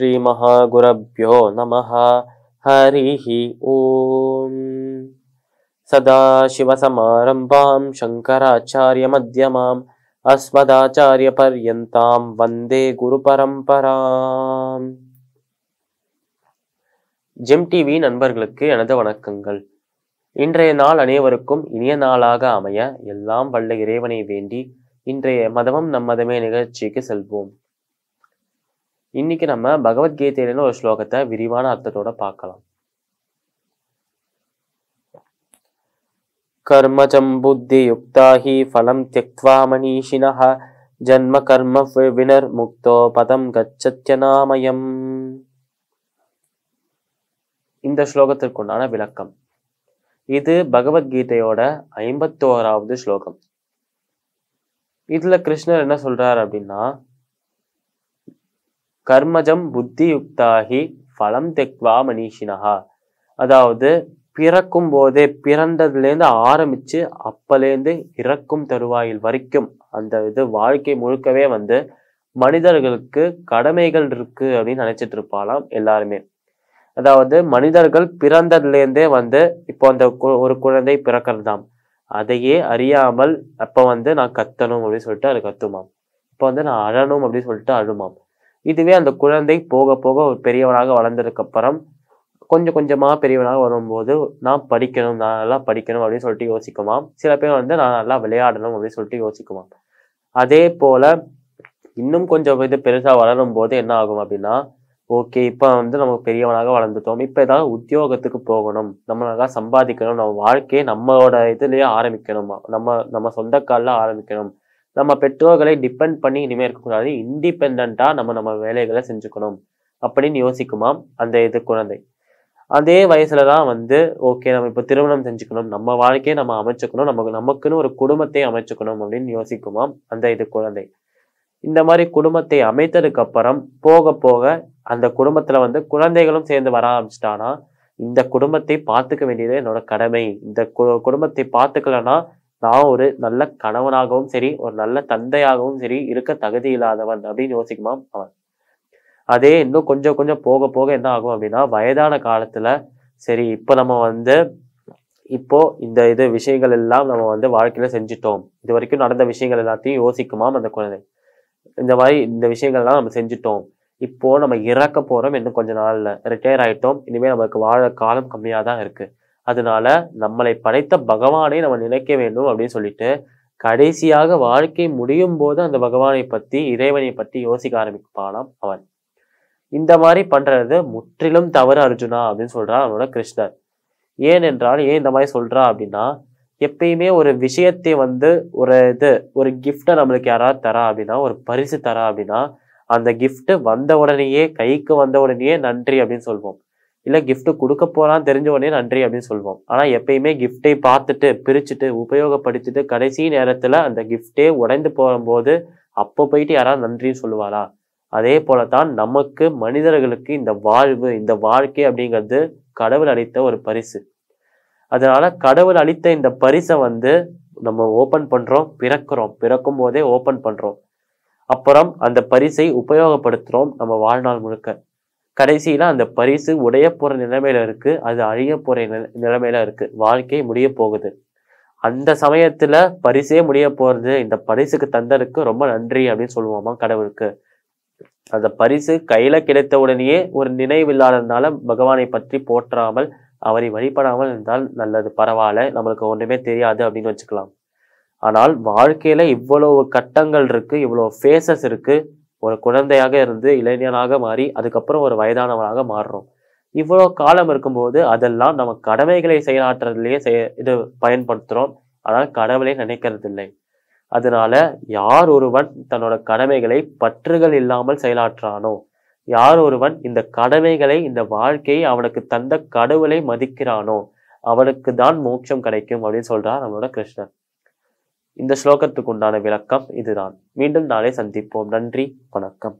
ஸ்ரீ மகா குரப்யோ ஹரி ஹரிஹி ஓம் சதாசிவசமாரம்பாம் பர்யந்தாம் வந்தே குரு பரம்பராம் GeM TV நண்பர்களுக்கு எனது வணக்கங்கள் இன்றைய நாள் அனைவருக்கும் இனிய நாளாக அமைய எல்லாம் வல்ல இறைவனை வேண்டி இன்றைய மதமும் நம்மதமே நிகழ்ச்சிக்கு செல்வோம் இன்னைக்கு நம்ம பகவத்கீதையில ஒரு ஸ்லோகத்தை விரிவான அர்த்தத்தோட பார்க்கலாம் கர்மஜம் புத்தி யுக்தாஹி ஃபலம் தியக்வா மணீஷினஹ ஜன்ம கர்ம வினர் முக்தோ பதம் கச்சத்தியநாமயம் இந்த ஸ்லோகத்திற்குண்டான விளக்கம் இது பகவத்கீதையோட ஐம்பத்தோராவது ஸ்லோகம் இதுல கிருஷ்ணர் என்ன சொல்றார் அப்படின்னா கர்மஜம் புத்தி யுக்தாகி தெக்வா மனிஷினஹா அதாவது பிறக்கும் போதே பிறந்ததுலேருந்து ஆரம்பித்து அப்பலேருந்து இறக்கும் தருவாயில் வரைக்கும் அந்த இது வாழ்க்கை முழுக்கவே வந்து மனிதர்களுக்கு கடமைகள் இருக்குது அப்படின்னு நினைச்சிட்டு இருப்பாலாம் எல்லாருமே அதாவது மனிதர்கள் பிறந்ததுலேருந்தே வந்து இப்போ அந்த ஒரு குழந்தை தான் அதையே அறியாமல் அப்போ வந்து நான் கத்தணும் அப்படின்னு சொல்லிட்டு அது கத்துமாம் இப்போ வந்து நான் அழணும் அப்படின்னு சொல்லிட்டு அழுமாம் இதுவே அந்த குழந்தை போக போக ஒரு பெரியவனாக வளர்ந்ததுக்கப்புறம் கொஞ்சம் கொஞ்சமாக பெரியவனாக வரும்போது நான் படிக்கணும் நான் நல்லா படிக்கணும் அப்படின்னு சொல்லிட்டு யோசிக்குமாம் சில பேர் வந்து நான் நல்லா விளையாடணும் அப்படின்னு சொல்லிட்டு யோசிக்குவான் அதே போல் இன்னும் கொஞ்சம் இது பெருசாக வளரும் போது என்ன ஆகும் அப்படின்னா ஓகே இப்போ வந்து நம்ம பெரியவனாக வளர்ந்துட்டோம் இப்போ ஏதாவது உத்தியோகத்துக்கு போகணும் நம்ம நல்லா சம்பாதிக்கணும் நம்ம வாழ்க்கையை நம்மளோட இதுலேயே ஆரம்பிக்கணுமா நம்ம நம்ம சொந்த காலில் ஆரம்பிக்கணும் நம்ம பெற்றோர்களை டிபெண்ட் பண்ணி இனிமே இருக்கக்கூடாது இண்டிபெண்ட்டாக நம்ம நம்ம வேலைகளை செஞ்சுக்கணும் அப்படின்னு யோசிக்குமாம் அந்த இது குழந்தை அதே வயசுல தான் வந்து ஓகே நம்ம இப்போ திருமணம் செஞ்சுக்கணும் நம்ம வாழ்க்கையை நம்ம அமைச்சுக்கணும் நமக்கு நமக்குன்னு ஒரு குடும்பத்தை அமைச்சுக்கணும் அப்படின்னு யோசிக்குமாம் அந்த இது குழந்தை இந்த மாதிரி குடும்பத்தை அமைத்ததுக்கு அப்புறம் போக போக அந்த குடும்பத்துல வந்து குழந்தைகளும் சேர்ந்து வர ஆரம்பிச்சிட்டானா இந்த குடும்பத்தை பார்த்துக்க வேண்டியது என்னோட கடமை இந்த குடும்பத்தை பார்த்துக்கலன்னா நான் ஒரு நல்ல கணவனாகவும் சரி ஒரு நல்ல தந்தையாகவும் சரி இருக்க தகுதி இல்லாதவன் அப்படின்னு யோசிக்குமா அவன் அதே இன்னும் கொஞ்சம் கொஞ்சம் போக போக என்ன ஆகும் அப்படின்னா வயதான காலத்துல சரி இப்போ நம்ம வந்து இப்போ இந்த இது விஷயங்கள் எல்லாம் நம்ம வந்து வாழ்க்கையில செஞ்சுட்டோம் இது வரைக்கும் நடந்த விஷயங்கள் எல்லாத்தையும் யோசிக்குமாம் அந்த குழந்தை இந்த மாதிரி இந்த விஷயங்கள்லாம் நம்ம செஞ்சுட்டோம் இப்போ நம்ம இறக்க போறோம் இன்னும் கொஞ்ச நாள்ல ரிட்டையர் ஆயிட்டோம் இனிமேல் நமக்கு வாழ காலம் கம்மியாக தான் இருக்கு அதனால நம்மளை படைத்த பகவானை நம்ம நினைக்க வேண்டும் அப்படின்னு சொல்லிட்டு கடைசியாக வாழ்க்கை முடியும் போது அந்த பகவானை பற்றி இறைவனை பற்றி யோசிக்க ஆரம்பிப்பானாம் அவன் இந்த மாதிரி பண்றது முற்றிலும் தவறு அர்ஜுனா அப்படின்னு சொல்றார் அவனோட கிருஷ்ணர் ஏனென்றால் ஏன் இந்த மாதிரி சொல்றா அப்படின்னா எப்பயுமே ஒரு விஷயத்தை வந்து ஒரு இது ஒரு கிஃப்டை நம்மளுக்கு யாராவது தரா அப்படின்னா ஒரு பரிசு தரா அப்படின்னா அந்த கிஃப்ட் வந்த உடனேயே கைக்கு வந்த உடனேயே நன்றி அப்படின்னு சொல்வோம் இல்லை கிஃப்ட் கொடுக்க போகலாம் தெரிஞ்ச உடனே நன்றி அப்படின்னு சொல்லுவோம் ஆனால் எப்பயுமே கிஃப்டை பார்த்துட்டு பிரிச்சுட்டு உபயோகப்படுத்திட்டு கடைசி நேரத்தில் அந்த கிஃப்டே உடைந்து போகும்போது அப்போ போயிட்டு யாராவது நன்றின்னு சொல்லுவாரா அதே போல தான் நமக்கு மனிதர்களுக்கு இந்த வாழ்வு இந்த வாழ்க்கை அப்படிங்கிறது கடவுள் அளித்த ஒரு பரிசு அதனால கடவுள் அளித்த இந்த பரிசை வந்து நம்ம ஓப்பன் பண்றோம் பிறக்கிறோம் பிறக்கும் போதே ஓப்பன் பண்றோம் அப்புறம் அந்த பரிசை உபயோகப்படுத்துறோம் நம்ம வாழ்நாள் முழுக்க கடைசியில் அந்த பரிசு உடைய போகிற நிலைமையில இருக்குது அது அழிய போகிற நிலைமையில இருக்குது வாழ்க்கை முடிய போகுது அந்த சமயத்தில் பரிசே முடிய போகிறது இந்த பரிசுக்கு தந்தருக்கு ரொம்ப நன்றி அப்படின்னு சொல்லுவோமா கடவுளுக்கு அந்த பரிசு கையில் கிடைத்த உடனேயே ஒரு நினைவில்லாததுனால பகவானை பற்றி போற்றாமல் அவரை வழிபடாமல் இருந்தால் நல்லது பரவாயில்ல நம்மளுக்கு ஒன்றுமே தெரியாது அப்படின்னு வச்சுக்கலாம் ஆனால் வாழ்க்கையில் இவ்வளவு கட்டங்கள் இருக்குது இவ்வளோ ஃபேஸஸ் இருக்குது ஒரு குழந்தையாக இருந்து இளைஞனாக மாறி அதுக்கப்புறம் ஒரு வயதானவனாக மாறுறோம் இவ்வளோ காலம் இருக்கும்போது அதெல்லாம் நம்ம கடமைகளை செயலாற்றுறதுலேயே செய இது பயன்படுத்துகிறோம் ஆனால் கடவுளை நினைக்கிறதில்லை அதனால யார் ஒருவன் தன்னோட கடமைகளை பற்றுகள் இல்லாமல் செயலாற்றானோ யார் ஒருவன் இந்த கடமைகளை இந்த வாழ்க்கையை அவனுக்கு தந்த கடவுளை மதிக்கிறானோ அவனுக்கு தான் மோட்சம் கிடைக்கும் அப்படின்னு சொல்றார் நம்மளோட கிருஷ்ணன் இந்த ஸ்லோகத்துக்குண்டான விளக்கம் இதுதான் மீண்டும் நாளை சந்திப்போம் நன்றி வணக்கம்